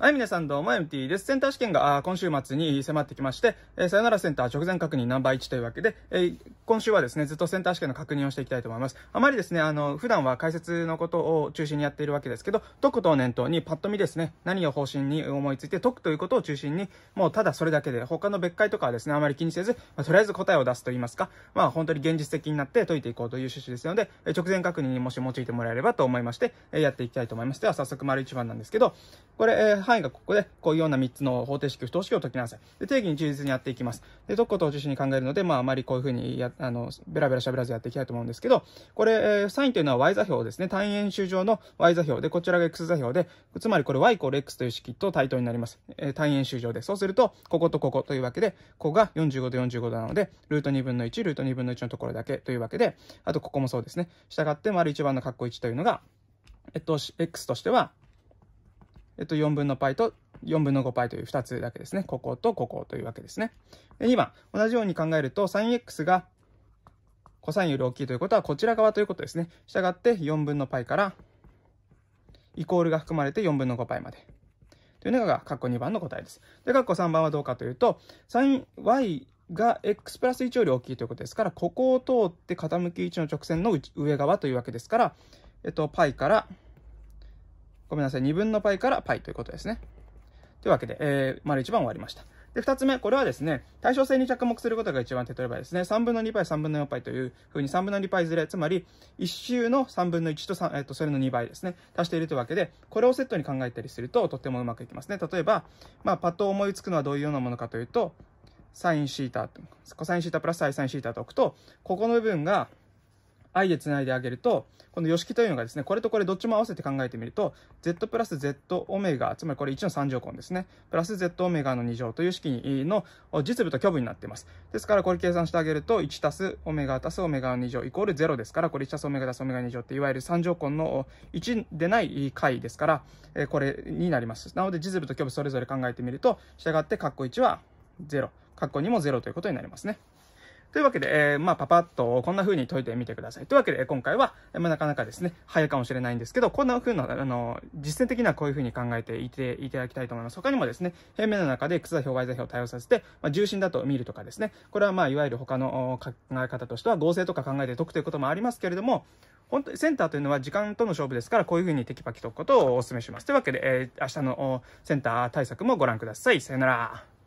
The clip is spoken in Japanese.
はい、皆さんどうも、MT です。センター試験が今週末に迫ってきまして、えー、さよならセンター直前確認ナンバー1というわけで、えー、今週はですね、ずっとセンター試験の確認をしていきたいと思います。あまりですね、あの、普段は解説のことを中心にやっているわけですけど、解くとを念頭にパッと見ですね、何を方針に思いついて解くということを中心に、もうただそれだけで、他の別解とかはですね、あまり気にせず、まあ、とりあえず答えを出すと言いますか、まあ本当に現実的になって解いていこうという趣旨ですので、直前確認にもし用いてもらえればと思いまして、やっていきたいと思います。では早速、丸1番なんですけど、これ、えー、範囲がここで、こういうような3つの方程式、不等式を解きなさい。で、定義に忠実にやっていきます。で、解くことを中心に考えるので、まあ、あまりこういうふうにや、あの、ベラベラ喋らずやっていきたいと思うんですけど、これ、えー、サインというのは y 座標ですね。単円周上の y 座標で、こちらが x 座標で、つまりこれ y イコール x という式と対等になります。えー、単円周上で。そうすると、こことここというわけで、ここが45度45度なので、ルート2分の1、ルート2分の1のところだけというわけで、あとここもそうですね。従って、丸1番の括弧1というのが、えっと、x としては、えっと、4分の π と4分の 5π という2つだけですね。こことここというわけですね。で、2番、同じように考えると、sinx が cos より大きいということは、こちら側ということですね。したがって、4分の π から、イコールが含まれて4分の 5π まで。というのが、括弧2番の答えです。で、括弧3番はどうかというと、sinY が x プラス1より大きいということですから、ここを通って傾き1の直線の上側というわけですから、えっと、π から、ごめんなさい、2分の π から π ということですね。というわけで、えー、丸1番終わりました。で、2つ目、これはですね、対称性に着目することが一番手取ればですね、3分の2パイ、3分の4パイというふうに3分の2パイずれ、つまり、1周の3分の1と3、えっ、と、それの2倍ですね、足しているというわけで、これをセットに考えたりすると、とってもうまくいきますね。例えば、まあ、パッと思いつくのはどういうようなものかというと、サインシータ、コサインシータプラスサイサインシータと置くと、ここの部分が、i でつないであげると、この余式というのがですね、これとこれどっちも合わせて考えてみると、z プラス z オメガ、つまりこれ1の3乗根ですね、プラス z オメガの2乗という式の実部と虚部になっています。ですからこれ計算してあげると、1たすオメガたすオメガの2乗イコール0ですから、これ1たすオメガたすオメガ2乗って、いわゆる3乗根の1でない解ですから、えこれになります。なので実部と虚部それぞれ考えてみると、従って括弧1は0、括弧2も0ということになりますね。というわけで、えー、まあ、パパッとこんな風に解いてみてください。というわけで、今回は、まあ、なかなかですね、早いかもしれないんですけど、こんな風な、あの、実践的にはこういう風に考えていていただきたいと思います。他にもですね、平面の中で靴座標、Y 座標を対応させて、まあ、重心だと見るとかですね、これはまあ、いわゆる他の考え方としては合成とか考えて解くということもありますけれども、本当にセンターというのは時間との勝負ですから、こういう風にテキパキ解くことをお勧めします。というわけで、えー、明日のセンター対策もご覧ください。さよなら。